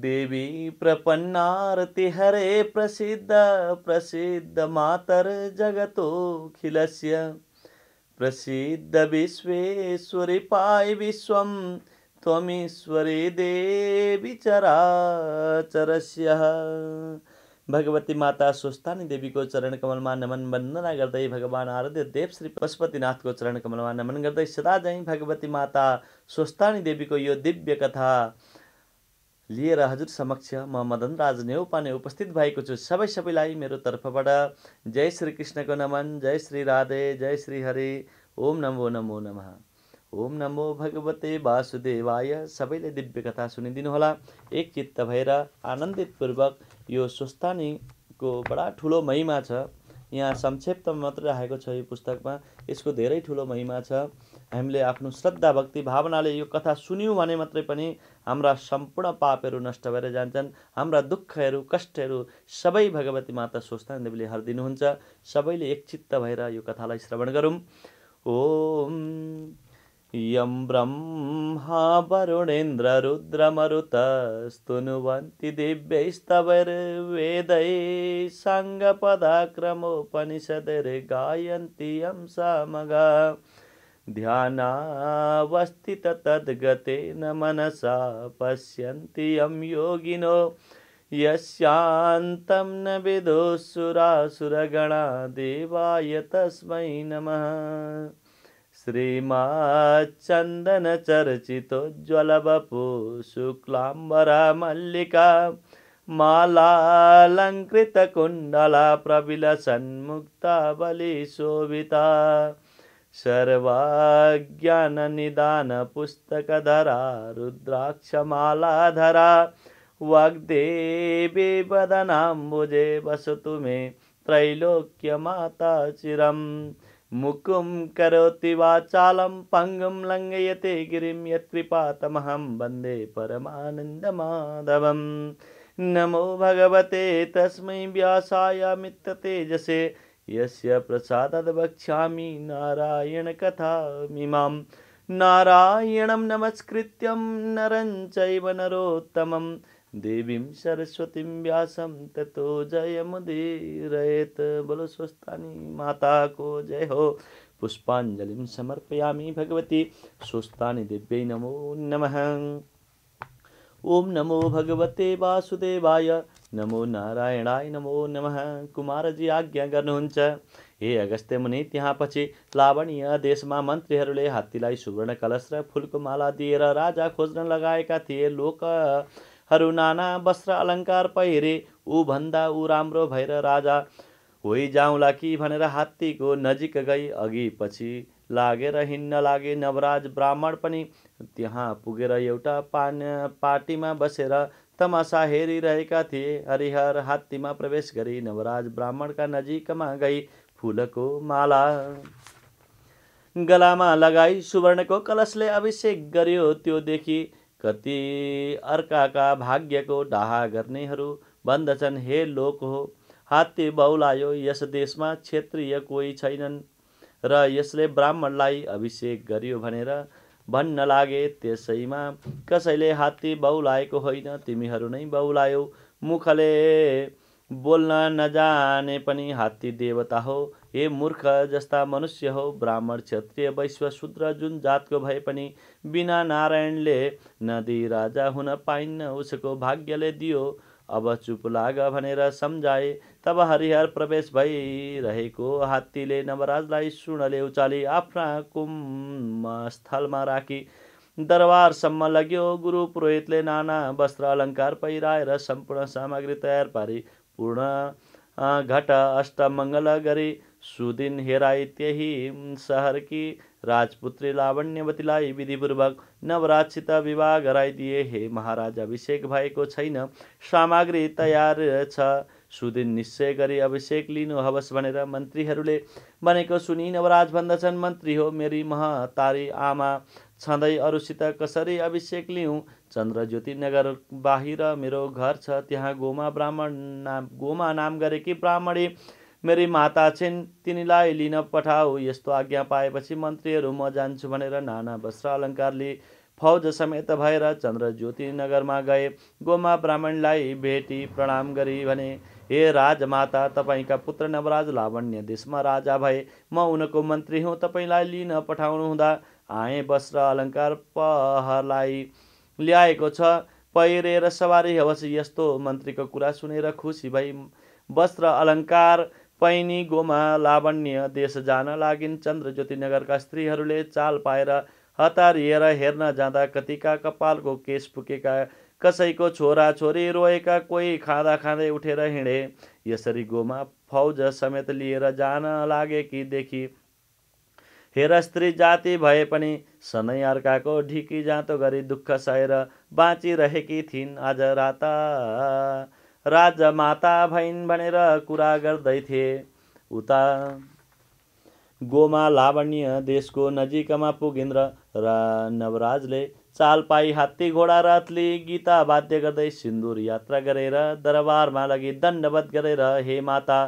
देवी प्रपन्नारति हरे प्रसिद्ध प्रसिद्ध मातर खिलस्य प्रसिद्ध विश्वेश्वरी पाई विश्व तमीश्वरी देवी चरा चरस्य भगवती माता सुस्तानी देवी को चरण कमलमा नमन वंदना करते भगवान आराध्य देव श्री को चरण में नमन करते सदा जाई भगवती माता सुस्तानी देवी को यो दिव्य कथा लिएर हजुर समक्ष म मदन राज नेउपाने उपस्थित भएको छु सबै सबैलाई मेरो तर्फबाट जय श्री कृष्णको नमन जय श्री राधे जय श्री हरि ओम नमो नमो नमः ओम नमो भगवते वासुदेवाय सबैले दिव्य कथा सुनिदिनुहोला एक चित्त भएर आनन्दितपूर्वक यो स्वस्थानीको बडा ठुलो महिमा छ यहाँ संक्षेप्त मात्र राखेको छ यो पुस्तकमा यसको धेरै ठुलो महिमा छ हामीले आफ्नो श्रद्धा भक्ति भावनाले यो कथा सुन्यौँ भने मात्रै पनि हाम्रा सम्पूर्ण पापहरू नष्ट भएर जान्छन् हाम्रा दुःखहरू कष्टहरू सबै भगवती माता स्वस्थान देवीले हरिदिनुहुन्छ सबैले एकचित्त भएर यो कथालाई श्रवण गरौँ ओम यम ब्रह्मा वरुणेन्द्ररुद्रमरुतस्तुनुवन्ति दिव्यैस्तवैर्वेदै साङ्गपदाक्रमोपनिषदैर्गायन्ति यं सामगा न मनसा पश्यन्ति यं योगिनो यस्यान्तं न विदुःसुरासुरगणा देवाय तस्मै नमः श्रीमाच्चन्दनचर्चितोज्ज्वलवपु शुक्लाम्बरा मल्लिका मालालङ्कृतकुण्डला प्रविलसन्मुक्ता बलिशोभिता सर्वाज्ञाननिदानपुस्तकधरा रुद्राक्षमालाधरा वाग्देवे वदनाम्बुजे वसतु मे त्रैलोक्यमाता चिरं मुकुं करोति वाचालं लंगयते लङ्घयते गिरिं वंदे वन्दे परमानन्दमाधवं नमो भगवते तस्मै व्यासाय मित्रतेजसे यस्य प्रसादाद्वक्ष्यामि नारायणकथामिमां नारायणं नमस्कृत्यं नरं चैव नरोत्तमं देवीं सरस्वतीं व्यासं ततो जयमुदीरयेत् बलो स्वस्थानि माता को जय हो पुष्पाञ्जलिं समर्पयामि भगवती स्वस्थानि दिव्यै नमो नमः ओम नमो भगवते वासुदेवाय नमो नारायणाय नमो नम कुमारजी आज्ञा गर्नुहुन्छ हे अगस्त्य मुनि त्यहाँपछि पछि लावणीय देशमा मन्त्रीहरूले हात्तीलाई सुवर्ण कलश र फुलको माला दिएर राजा खोज्न लगाएका थिए लोकहरू नाना वस्त्र अलङ्कार पहिरे ऊ भन्दा ऊ राम्रो भएर राजा होइ जाउँला कि भनेर हात्तीको नजिक गई अघि पछि लागेर हिँड्न लागे नवराज ब्राह्मण पनि त्यहाँ पुगेर एउटा पान पार्टीमा बसेर तमासा हेरिरहेका थिए हरिहर हात्तीमा प्रवेश गरी नवराज ब्राह्मणका नजिकमा गई फुलको माला गलामा लगाई सुवर्णको कलशले अभिषेक गर्यो त्योदेखि कति अर्काका भाग्यको डाहा गर्नेहरू भन्दछन् हे लोक हो हात्ती बहुलायो यस देशमा क्षेत्रीय कोही छैनन् र यसले ब्राह्मणलाई अभिषेक गरियो भनेर भन्न लागे त्यसैमा कसैले हात्ती बहुलाएको होइन तिमीहरू नै बहुलायौ मुखले बोल्न नजाने पनि हात्ती देवता हो हे मूर्ख जस्ता मनुष्य हो ब्राह्मण क्षत्रिय वैश्व शूद्र जुन जातको भए पनि बिना नारायणले नदी राजा हुन पाइन्न उसको भाग्यले दियो अब चुप लाग भनेर सम्झाए तब हरिहर प्रवेश भइरहेको हात्तीले नवराजलाई सुनले उचाली आफ्ना कुम स्थलमा राखी दरबारसम्म लग्यो गुरु पुरोहितले नाना वस्त्र अलङ्कार पहिराएर सम्पूर्ण सामग्री तयार पारी पूर्ण घट अष्टमङ्गल गरी सुदिन हेराई त्यही सहरकी राजपुत्री लावण्यवतीलाई विधिपूर्वक नवराजसित विवाह गराइदिए हे महाराज अभिषेक भएको छैन सामग्री तयार छ सुदिन निश्चय गरी अभिषेक लिनु लिनुहोस् भनेर मन्त्रीहरूले भनेको सुनि नवराज भन्दछन् मन्त्री हो मेरी महतारी आमा छँदै अरूसित कसरी अभिषेक लिउँ चन्द्रज्योति नगर बाहिर मेरो घर छ त्यहाँ गोमा ब्राह्मण नाम गोमा नाम गरेकी ब्राह्मणी मेरी माता छिन् तिनीलाई लिन पठाऊ यस्तो आज्ञा पाएपछि मन्त्रीहरू म जान्छु भनेर नाना वस्त्र अलङ्कारले फौज समेत भएर चन्द्रज्योति नगरमा गए गोमा ब्राह्मणलाई भेटी प्रणाम गरी भने हे राजमाता तपाईँका पुत्र नवराज लावण्य देशमा राजा भए म उनको मन्त्री हुँ तपाईँलाई लिन पठाउनु हुँदा आएँ वस्त्र अलङ्कार पहरलाई ल्याएको छ पहिरेर सवारी होस् यस्तो मन्त्रीको कुरा सुनेर खुसी भई वस्त्र अलङ्कार पैनी गोमा लावण्य देश जान लागिन् चन्द्रज्योति नगरका स्त्रीहरूले चाल पाएर हतारिएर हेर्न जाँदा कतिका कपालको केस पुकेका कसैको छोरा छोरी रोएका कोही खाँदा खाँदै उठेर हिँडे यसरी गोमा फौज समेत लिएर जान लागेकी देखि हेर स्त्री जाति भए पनि सनै अर्काको ढिकी जाँतो गरी दुःख सहेर बाँचिरहेकी थिइन् आज राता राजमाता भइन् भनेर कुरा गर्दै थिए उता गोमा लावण्य देशको नजिकमा पुगेन्द्र र नवराजले चाल पाई हात्ती घोडा रथले गीता बाध्य गर्दै सिन्दुर यात्रा गरेर दरबारमा लगी दण्डवत गरेर हे माता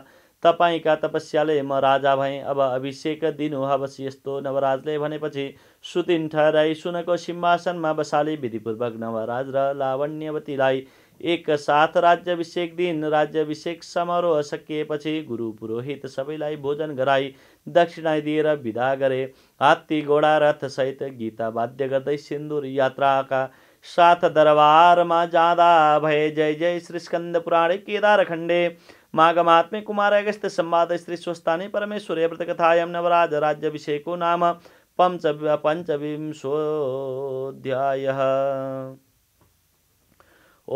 तपाईँका तपस्याले म राजा भएँ अब अभिषेक दिनु हवस् यस्तो नवराजले भनेपछि सुतिन ठहराई सुनको सिंहासनमा बसाले विधिपूर्वक नवराज र लावण्यवतीलाई एक साथ राज्यभिषेक दिन राज्यभिषेक समारोह सकिएपछि गुरु पुरोहित सबैलाई भोजन गराई दक्षिणा दिएर विदा गरे हात्ती घोडा रथसहित गीता वाद्य गर्दै सिन्दुर यात्राका साथ दरबारमा जाँदा भए जय जय श्री स्कन्द पुराणे केदार खण्डे माघमात्मे कुमार अगस्त संवाद श्री स्वस्ताने परमेश्वरे व्रतकथायं नवराज राज्यभिषेको नाम पञ्च पञ्चविंशोऽध्यायः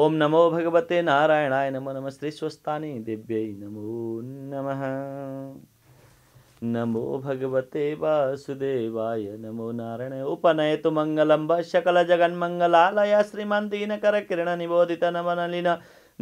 ओम नमो भगवते नारायणाय नमो नमस्ते स्वस्तानि दिव्य नमो नमः नमो भगवते वासुदेवाय नमो नारायण उपनयतु मङ्गलम्ब शकलजगन्मङ्गलालय श्रीमन्दीनकरकिरणनिबोधित नवनलिन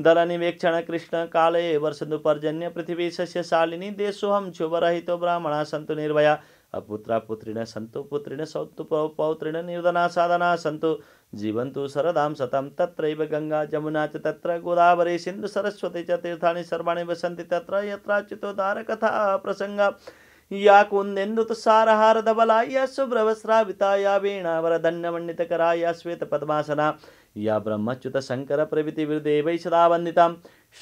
दलनिवेक्षण कृष्णकाले वर्षदुपर्जन्य सस्य शालिनी देशोहम शुभरहित ब्राह्मणाः सन्तु निर्भया अपुत्रा पुत्रिण सन्तु पुत्रिण सौतु पौत्रिण निर्धना साधना सन्तु जीवन्तु सरदा सतम त्र गंगा जमुना च तत्र गोदावरी सिंधु सरस्वती तीर्थानि सर्वाणि वसन्ति तत्र यत्राच्युतोदारकथा प्रसङ्गा या कुन्देन्दुतुसारहारधबला या शुभ्रवस्राविता या वीणावरधन्यमण्डितकरा या श्वेतपद्मासना या ब्रह्मच्युत शंकर प्रभृति विरुदेव सदा वंदिता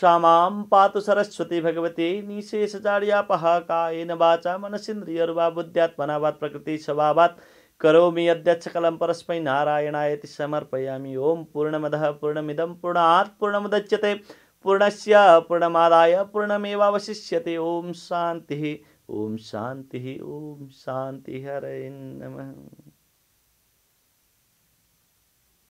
श्यामा पातु सरस्वती भगवती निशेष कायेन वाचा मनसिन्द्रियर्वा बुद्ध्यात्मना प्रकृति स्वभावात् करोमि कलम परस्मै नारायणायति समर्पयामि ओम पूर्णमदः पूर्णमिदं पूर्णात् पूर्णमुदच्यते पूर्णस्य पूर्णमादाय अवशिष्यते ओम शान्तिः ओम शान्तिः ओम शान्तिः हरे नमः